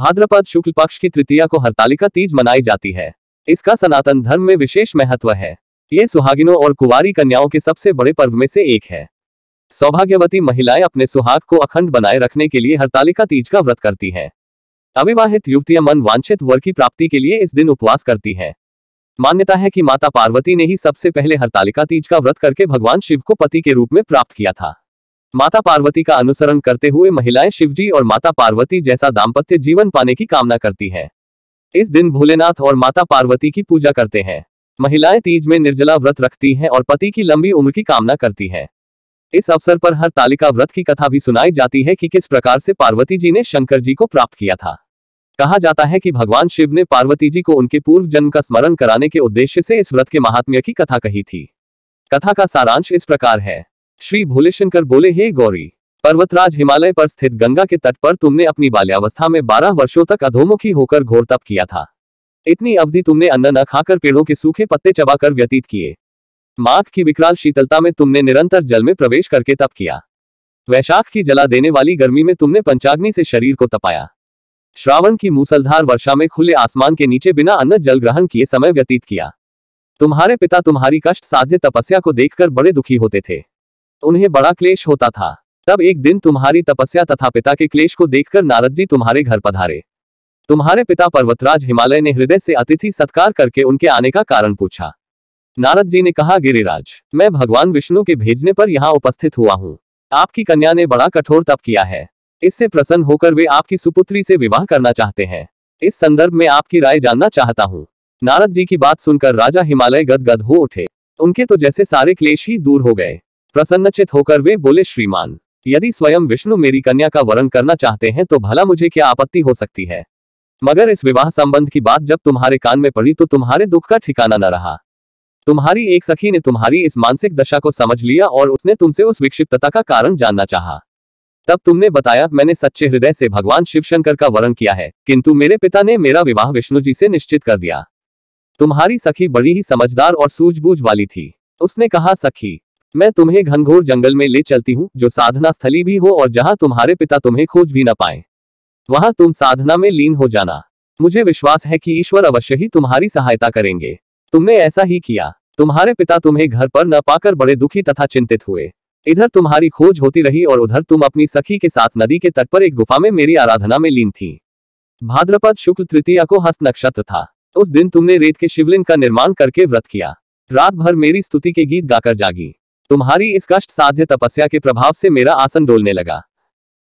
भाद्रपद शुक्ल पक्ष की तृतीया को हरतालिका तीज मनाई जाती है इसका सनातन धर्म में विशेष महत्व है ये सुहागिनों और कुवारी कन्याओं के सबसे बड़े पर्व में से एक है सौभाग्यवती महिलाएं अपने सुहाग को अखंड बनाए रखने के लिए हरतालिका तीज का व्रत करती हैं अविवाहित युवतियां मन वांछित वर की प्राप्ति के लिए इस दिन उपवास करती हैं मान्यता है कि माता पार्वती ने ही सबसे पहले हरतालिका तीज का व्रत करके भगवान शिव को पति के रूप में प्राप्त किया था माता पार्वती का अनुसरण करते हुए महिलाएं शिवजी और माता पार्वती जैसा दाम्पत्य जीवन पाने की कामना करती हैं इस दिन भोलेनाथ और माता पार्वती की पूजा करते हैं महिलाएं तीज में निर्जला व्रत रखती हैं और पति की लंबी उम्र की कामना करती हैं इस अवसर पर हर तालिका व्रत की कथा भी सुनाई जाती है कि किस प्रकार से पार्वती जी ने शंकर जी को प्राप्त किया था कहा जाता है कि भगवान शिव ने पार्वती जी को उनके पूर्व जन्म का स्मरण कराने के उद्देश्य से इस व्रत के महात्म्य की कथा कही थी कथा का सारांश इस प्रकार है श्री भोलेशंकर बोले हे गौरी पर्वतराज हिमालय पर स्थित गंगा के तट पर तुमने अपनी बाल्यावस्था में बारह वर्षों तक अधोमुखी होकर घोर तप किया था इतनी अवधि तुमने अन्न न खाकर पेड़ों के सूखे पत्ते चबाकर व्यतीत किए माघ की विकराल शीतलता में तुमने निरंतर जल में प्रवेश करके तप किया वैशाख की जला देने वाली गर्मी में तुमने पंचाग्नि से शरीर को तपाया श्रावण की मूसलधार वर्षा में खुले आसमान के नीचे बिना अन्न जल ग्रहण किए समय व्यतीत किया तुम्हारे पिता तुम्हारी कष्ट साध्य तपस्या को देखकर बड़े दुखी होते थे तो उन्हें बड़ा क्लेश होता था तब एक दिन तुम्हारी तपस्या तथा पिता के क्लेश को देखकर नारद जी तुम्हारे घर पधारे तुम्हारे पिता पर्वतराज हिमालय ने हृदय से अतिथि सत्कार करके उनके आने का कारण पूछा नारद जी ने कहा गिरिराज मैं भगवान विष्णु के भेजने पर यहाँ उपस्थित हुआ हूँ आपकी कन्या ने बड़ा कठोर तप किया है इससे प्रसन्न होकर वे आपकी सुपुत्री से विवाह करना चाहते हैं इस संदर्भ में आपकी राय जानना चाहता हूँ नारद जी की बात सुनकर राजा हिमालय गदगद हो उठे उनके तो जैसे सारे क्लेश ही दूर हो गए प्रसन्नचित होकर वे बोले श्रीमान यदि स्वयं विष्णु मेरी कन्या का वरण करना चाहते हैं तो भला मुझे क्या आपत्ति हो सकती है मगर इस विवाह संबंध की बात जब तुम्हारे कान में पड़ी तो तुम्हारे दुख का ठिकाना न रहा तुम्हारी एक सखी ने तुम्हारी इस मानसिक दशा को समझ लिया और उसने तुमसे उस विक्षिप्तता का कारण जानना चाहा तब तुमने बताया मैंने सच्चे हृदय से भगवान शिवशंकर का वरण किया है किंतु मेरे पिता ने मेरा विवाह विष्णु जी से निश्चित कर दिया तुम्हारी सखी बड़ी ही समझदार और सूझबूझ वाली थी उसने कहा सखी मैं तुम्हें घनघोर जंगल में ले चलती हूँ जो साधना स्थली भी हो और जहाँ तुम्हारे पिता तुम्हें खोज भी न पाए वहां तुम साधना में लीन हो जाना मुझे विश्वास है कि ईश्वर अवश्य ही तुम्हारी सहायता करेंगे तुमने ऐसा ही किया तुम्हारे पिता तुम्हें घर पर न पाकर बड़े दुखी तथा चिंतित हुए इधर तुम्हारी खोज होती रही और उधर तुम अपनी सखी के साथ नदी के तट पर एक गुफा में मेरी आराधना में लीन थी भाद्रपद शुक्ल तृतीया को हस्त नक्षत्र था उस दिन तुमने रेत के शिवलिंग का निर्माण करके व्रत किया रात भर मेरी स्तुति के गीत गाकर जागी तुम्हारी इस कष्ट साध्य तपस्या के प्रभाव से मेरा आसन डोलने लगा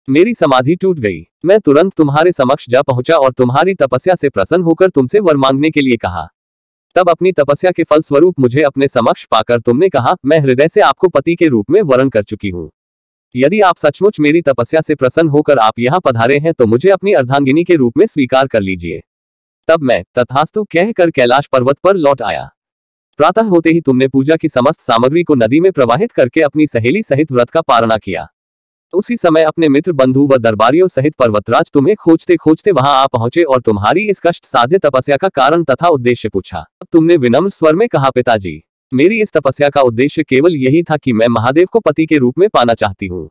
मेरी समाधि टूट गई मैं तुरंत तुम्हारे समक्ष जा पहुंचा और तुम्हारी तपस्या से प्रसन्न होकर तुमसे वर मांगने के लिए कहा तब अपनी तपस्या के फल स्वरूप मुझे अपने समक्ष पाकर तुमने कहा मैं हृदय से आपको पति के रूप में वरण कर चुकी हूँ यदि आप सचमुच मेरी तपस्या से प्रसन्न होकर आप यहाँ पधारे हैं तो मुझे अपनी अर्धांगिनी के रूप में स्वीकार कर लीजिए तब मैं तथास्तु कह कर कैलाश पर्वत पर लौट आया प्रातः होते ही तुमने पूजा की समस्त सामग्री को नदी में प्रवाहित करके अपनी सहेली सहित व्रत का पारणा किया उसी समय अपने मित्र बंधु व दरबारियों सहित पर्वतराज तुम्हें खोजते खोजते वहां आ पहुंचे और तुम्हारी इस कष्ट साध्य तपस्या का कारण तथा उद्देश्य पूछा तुमने विनम्र स्वर में कहा पिताजी मेरी इस तपस्या का उद्देश्य केवल यही था कि मैं महादेव को पति के रूप में पाना चाहती हूँ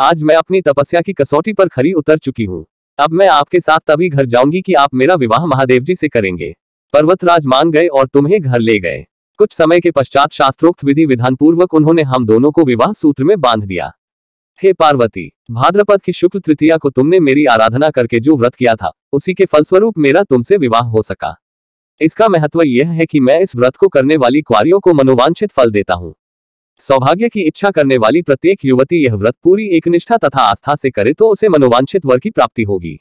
आज मैं अपनी तपस्या की कसौटी पर खरी उतर चुकी हूँ अब मैं आपके साथ तभी घर जाऊंगी कि आप मेरा विवाह महादेव जी से करेंगे पर्वतराज मान गए और तुम्हें घर ले गए कुछ समय के पश्चात शास्त्रोक्त विधि विधान पूर्वक उन्होंने हम दोनों को विवाह सूत्र में बांध दिया हे पार्वती भाद्रपद की शुक्ल तृतीया को तुमने मेरी आराधना करके जो व्रत किया था उसी के फलस्वरूप मेरा तुमसे विवाह हो सका इसका महत्व यह है कि मैं इस व्रत को करने वाली कुआरियों को मनोवांछित फल देता हूँ सौभाग्य की इच्छा करने वाली प्रत्येक युवती यह व्रत पूरी एकनिष्ठा तथा आस्था से करे तो उसे मनोवांछित वर की प्राप्ति होगी